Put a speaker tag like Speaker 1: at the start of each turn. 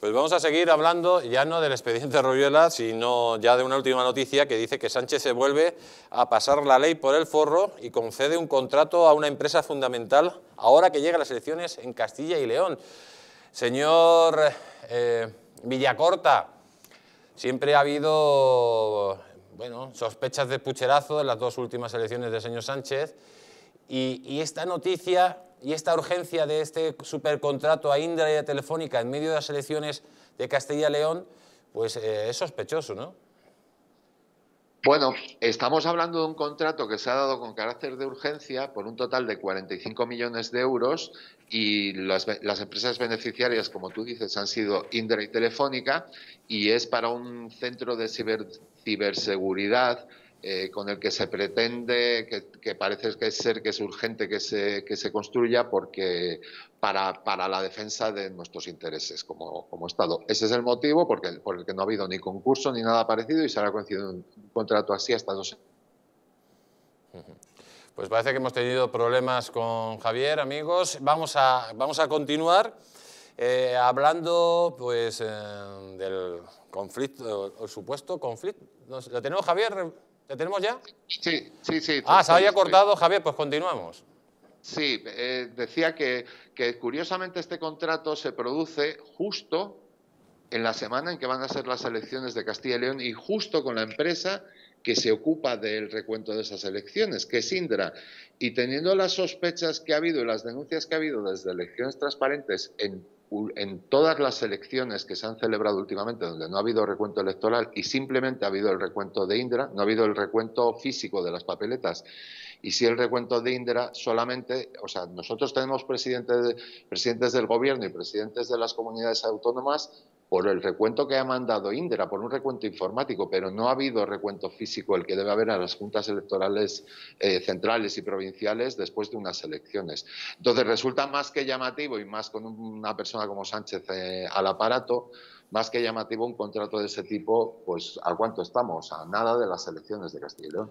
Speaker 1: Pues vamos a seguir hablando ya no del expediente Royuela, sino ya de una última noticia que dice que Sánchez se vuelve a pasar la ley por el forro y concede un contrato a una empresa fundamental ahora que llegan las elecciones en Castilla y León. Señor eh, Villacorta, siempre ha habido bueno, sospechas de pucherazo en las dos últimas elecciones del señor Sánchez y, esta noticia y esta urgencia de este supercontrato a Indra y a Telefónica en medio de las elecciones de Castilla y León, pues eh, es sospechoso, ¿no?
Speaker 2: Bueno, estamos hablando de un contrato que se ha dado con carácter de urgencia por un total de 45 millones de euros y las, empresas beneficiarias, como tú dices, han sido Indra y Telefónica y es para un centro de ciberseguridad eh, con el que se pretende, que, parece que es ser que es urgente que se, se construya porque para, para, la defensa de nuestros intereses como, como, Estado. Ese es el motivo porque, por el que no ha habido ni concurso ni nada parecido y se ha coincidido un contrato así hasta dos
Speaker 1: años. Pues parece que hemos tenido problemas con Javier, amigos. Vamos a, vamos a continuar. Eh, hablando pues eh, del conflicto, el supuesto conflicto. ¿Lo tenemos, Javier?
Speaker 2: ¿Te tenemos ya? Sí, sí, sí. Ah, se había cortado, Javier, pues continuamos. Sí, eh, decía que, que curiosamente este contrato se produce justo en la semana en que van a ser las elecciones de Castilla y León y justo con la empresa que se ocupa del recuento de esas elecciones, que es Indra. Y teniendo las sospechas que ha habido y las denuncias que ha habido desde elecciones transparentes en en todas las elecciones que se han celebrado últimamente, donde no ha habido recuento electoral y simplemente ha habido el recuento de Indra, no ha habido el recuento físico de las papeletas, y si el recuento de Indra solamente, o sea, nosotros tenemos presidentes, presidentes del gobierno y presidentes de las comunidades autónomas por el recuento que ha mandado Indra, por un recuento informático, pero no ha habido recuento físico, el que debe haber a las juntas electorales eh, centrales y provinciales después de unas elecciones. Entonces resulta más que llamativo y más con una persona como Sánchez eh, al aparato, más que llamativo un contrato de ese tipo, pues ¿a cuánto estamos? A nada de las elecciones de Castilla